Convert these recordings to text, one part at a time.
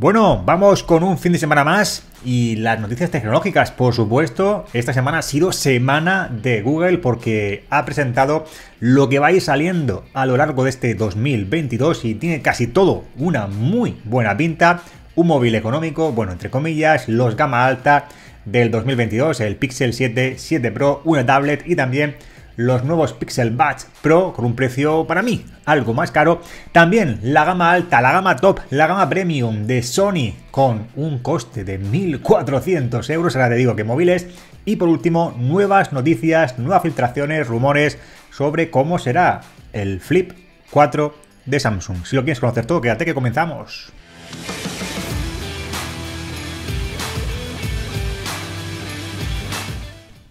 Bueno, vamos con un fin de semana más y las noticias tecnológicas, por supuesto. Esta semana ha sido semana de Google porque ha presentado lo que va a ir saliendo a lo largo de este 2022 y tiene casi todo una muy buena pinta. Un móvil económico, bueno, entre comillas, los gama alta del 2022, el Pixel 7, 7 Pro, una tablet y también los nuevos Pixel Buds Pro con un precio para mí algo más caro. También la gama alta, la gama top, la gama premium de Sony con un coste de 1.400 euros. Ahora te digo que móviles. Y por último, nuevas noticias, nuevas filtraciones, rumores sobre cómo será el Flip 4 de Samsung. Si lo quieres conocer todo, quédate que comenzamos.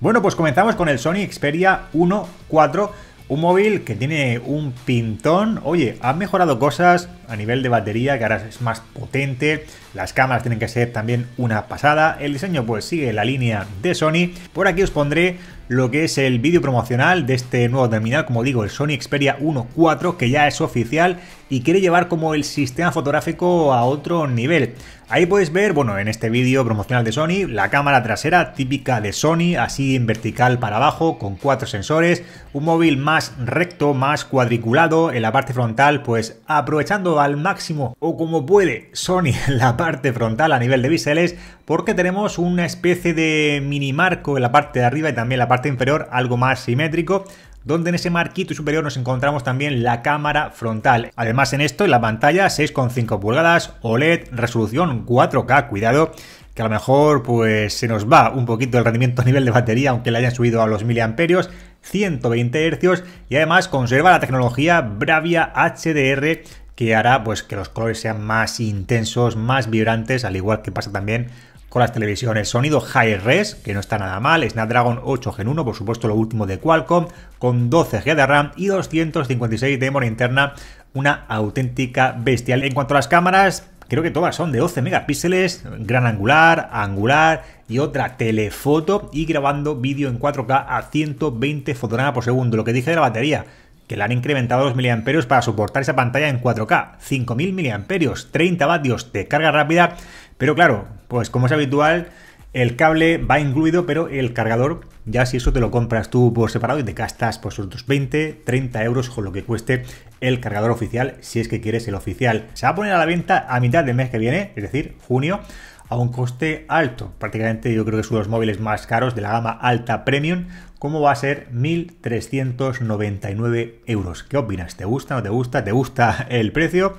Bueno, pues comenzamos con el Sony Xperia 1 4, un móvil que tiene un pintón. Oye, ha mejorado cosas a nivel de batería, que ahora es más potente. Las cámaras tienen que ser también una pasada. El diseño pues sigue la línea de Sony. Por aquí os pondré lo que es el vídeo promocional de este nuevo terminal, como digo, el Sony Xperia 1.4, que ya es oficial y quiere llevar como el sistema fotográfico a otro nivel. Ahí puedes ver, bueno, en este vídeo promocional de Sony, la cámara trasera típica de Sony, así en vertical para abajo, con cuatro sensores, un móvil más recto, más cuadriculado, en la parte frontal, pues aprovechando al máximo o como puede Sony la parte frontal a nivel de biseles, porque tenemos una especie de mini marco en la parte de arriba y también la parte inferior algo más simétrico, donde en ese marquito superior nos encontramos también la cámara frontal. Además en esto, en la pantalla 6,5 pulgadas, OLED, resolución 4K, cuidado, que a lo mejor pues se nos va un poquito el rendimiento a nivel de batería, aunque le hayan subido a los miliamperios, 120 hercios y además conserva la tecnología Bravia HDR que hará pues que los colores sean más intensos, más vibrantes, al igual que pasa también con las televisiones. Sonido High Res, que no está nada mal, Snapdragon 8 Gen 1, por supuesto lo último de Qualcomm, con 12 GB de RAM y 256 de memoria interna, una auténtica bestial. En cuanto a las cámaras, creo que todas son de 12 megapíxeles, gran angular, angular y otra telefoto y grabando vídeo en 4K a 120 fotogramas por segundo. Lo que dije de la batería, que la han incrementado los miliamperios para soportar esa pantalla en 4K, 5000 miliamperios, 30 vatios de carga rápida pero claro, pues como es habitual, el cable va incluido, pero el cargador, ya si eso te lo compras tú por separado y te gastas por pues, 20, 30 euros con lo que cueste el cargador oficial, si es que quieres el oficial. Se va a poner a la venta a mitad del mes que viene, es decir, junio, a un coste alto. Prácticamente yo creo que es uno de los móviles más caros de la gama alta premium. como va a ser 1.399 euros? ¿Qué opinas? ¿Te gusta? ¿No te gusta? ¿Te gusta el precio?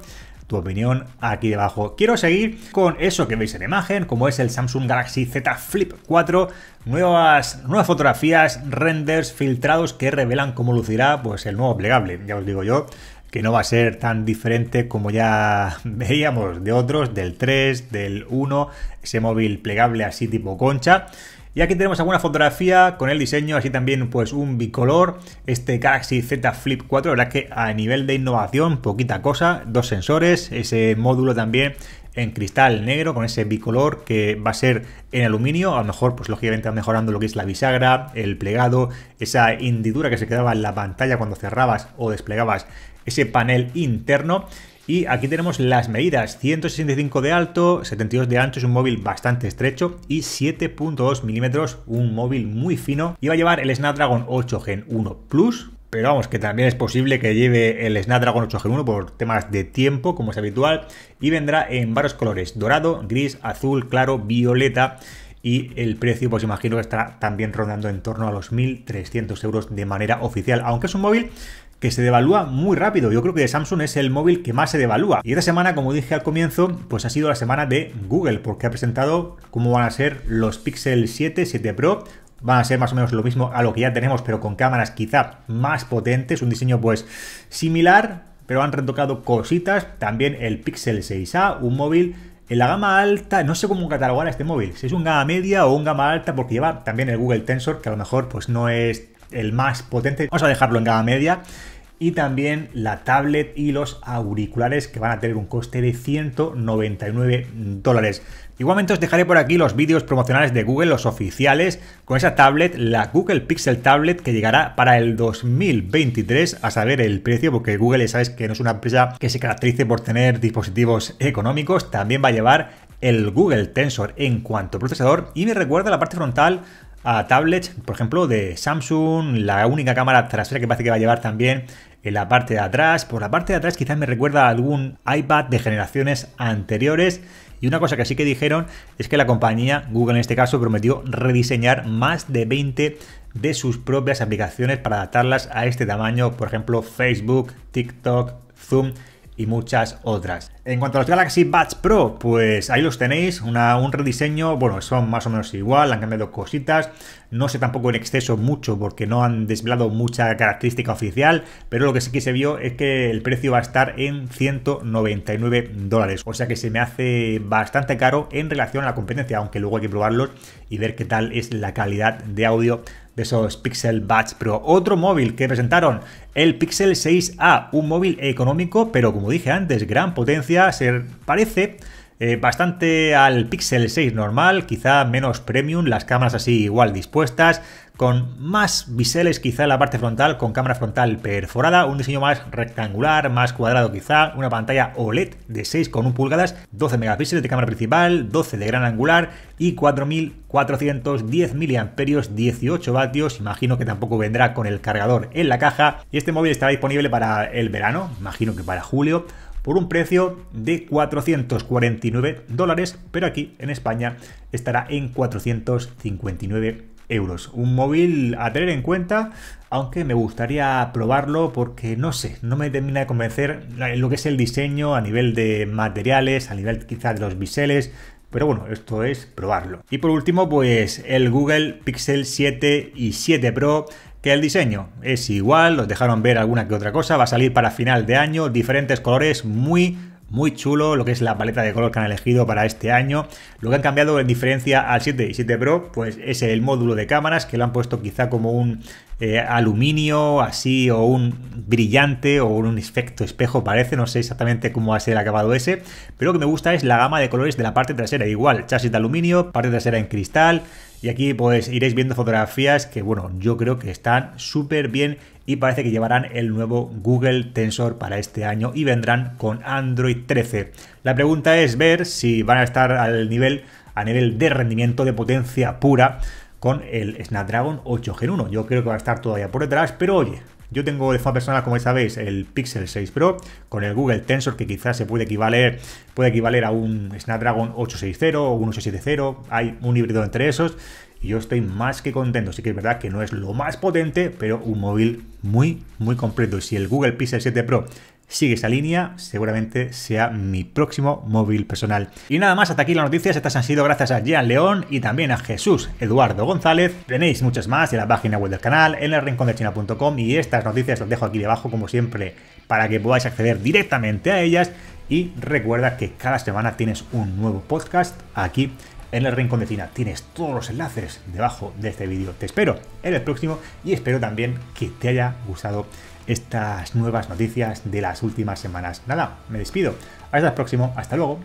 tu opinión aquí debajo. Quiero seguir con eso que veis en imagen, como es el Samsung Galaxy Z Flip 4, nuevas, nuevas fotografías, renders, filtrados que revelan cómo lucirá pues, el nuevo plegable, ya os digo yo que no va a ser tan diferente como ya veíamos de otros, del 3, del 1, ese móvil plegable así tipo concha. Y aquí tenemos alguna fotografía con el diseño, así también pues un bicolor, este Galaxy Z Flip 4, la verdad que a nivel de innovación poquita cosa, dos sensores, ese módulo también en cristal negro con ese bicolor que va a ser en aluminio, a lo mejor pues lógicamente va mejorando lo que es la bisagra, el plegado, esa hendidura que se quedaba en la pantalla cuando cerrabas o desplegabas ese panel interno y aquí tenemos las medidas, 165 de alto, 72 de ancho, es un móvil bastante estrecho y 7.2 milímetros, un móvil muy fino. Y va a llevar el Snapdragon 8 Gen 1 Plus, pero vamos, que también es posible que lleve el Snapdragon 8 Gen 1 por temas de tiempo, como es habitual, y vendrá en varios colores, dorado, gris, azul, claro, violeta, y el precio, pues imagino que estará también rondando en torno a los 1.300 euros de manera oficial, aunque es un móvil que se devalúa muy rápido. Yo creo que de Samsung es el móvil que más se devalúa. Y esta semana, como dije al comienzo, pues ha sido la semana de Google, porque ha presentado cómo van a ser los Pixel 7, 7 Pro, van a ser más o menos lo mismo a lo que ya tenemos, pero con cámaras quizá más potentes, un diseño pues similar, pero han retocado cositas. También el Pixel 6A, un móvil en la gama alta, no sé cómo catalogar este móvil, si es un gama media o un gama alta, porque lleva también el Google Tensor, que a lo mejor pues no es el más potente. Vamos a dejarlo en gama media. Y también la tablet y los auriculares que van a tener un coste de 199 dólares. Igualmente os dejaré por aquí los vídeos promocionales de Google, los oficiales, con esa tablet, la Google Pixel Tablet, que llegará para el 2023, a saber el precio, porque Google ya sabes que no es una empresa que se caracterice por tener dispositivos económicos, también va a llevar el Google Tensor en cuanto procesador y me recuerda la parte frontal a tablets, por ejemplo, de Samsung, la única cámara trasera que parece que va a llevar también en la parte de atrás. Por la parte de atrás quizás me recuerda algún iPad de generaciones anteriores. Y una cosa que sí que dijeron es que la compañía, Google en este caso, prometió rediseñar más de 20 de sus propias aplicaciones para adaptarlas a este tamaño, por ejemplo, Facebook, TikTok, Zoom y muchas otras. En cuanto a los Galaxy Buds Pro, pues ahí los tenéis, una, un rediseño, bueno, son más o menos igual, han cambiado cositas, no sé tampoco en exceso mucho porque no han desvelado mucha característica oficial, pero lo que sí que se vio es que el precio va a estar en 199 dólares, o sea que se me hace bastante caro en relación a la competencia, aunque luego hay que probarlos y ver qué tal es la calidad de audio esos Pixel Buds Pro. Otro móvil que presentaron, el Pixel 6A, un móvil económico, pero como dije antes, gran potencia, se parece eh, bastante al Pixel 6 normal, quizá menos premium, las cámaras así igual dispuestas, con más biseles quizá en la parte frontal, con cámara frontal perforada, un diseño más rectangular, más cuadrado quizá, una pantalla OLED de 6,1 pulgadas, 12 megapíxeles de cámara principal, 12 de gran angular y 4.410 miliamperios, 18 vatios, imagino que tampoco vendrá con el cargador en la caja y este móvil estará disponible para el verano, imagino que para julio por un precio de 449 dólares, pero aquí en España estará en 459 euros. Un móvil a tener en cuenta, aunque me gustaría probarlo porque no sé, no me termina de convencer lo que es el diseño a nivel de materiales, a nivel quizás de los biseles, pero bueno, esto es probarlo. Y por último, pues el Google Pixel 7 y 7 Pro que el diseño es igual, os dejaron ver alguna que otra cosa, va a salir para final de año, diferentes colores, muy muy chulo lo que es la paleta de color que han elegido para este año. Lo que han cambiado en diferencia al 7 y 7 Pro, pues es el módulo de cámaras que lo han puesto quizá como un eh, aluminio así o un brillante o un efecto espejo parece, no sé exactamente cómo va a ser el acabado ese, pero lo que me gusta es la gama de colores de la parte trasera, igual, chasis de aluminio, parte trasera en cristal, y aquí pues iréis viendo fotografías que bueno, yo creo que están súper bien y parece que llevarán el nuevo Google Tensor para este año y vendrán con Android 13. La pregunta es ver si van a estar al nivel a nivel de rendimiento de potencia pura con el Snapdragon 8 Gen 1. Yo creo que va a estar todavía por detrás, pero oye, yo tengo de forma personal, como sabéis, el Pixel 6 Pro con el Google Tensor, que quizás se puede equivaler, puede equivaler a un Snapdragon 860 o un 870. Hay un híbrido entre esos. Y yo estoy más que contento. Sí que es verdad que no es lo más potente, pero un móvil muy, muy completo. Y si el Google Pixel 7 Pro sigue esa línea, seguramente sea mi próximo móvil personal. Y nada más, hasta aquí las noticias. Estas han sido gracias a Jean León y también a Jesús Eduardo González. Tenéis muchas más en la página web del canal, en el china.com y estas noticias las dejo aquí debajo, como siempre, para que podáis acceder directamente a ellas. Y recuerda que cada semana tienes un nuevo podcast aquí en el Rincón de China. Tienes todos los enlaces debajo de este vídeo. Te espero en el próximo y espero también que te haya gustado estas nuevas noticias de las últimas semanas. Nada, me despido. Hasta el próximo, hasta luego.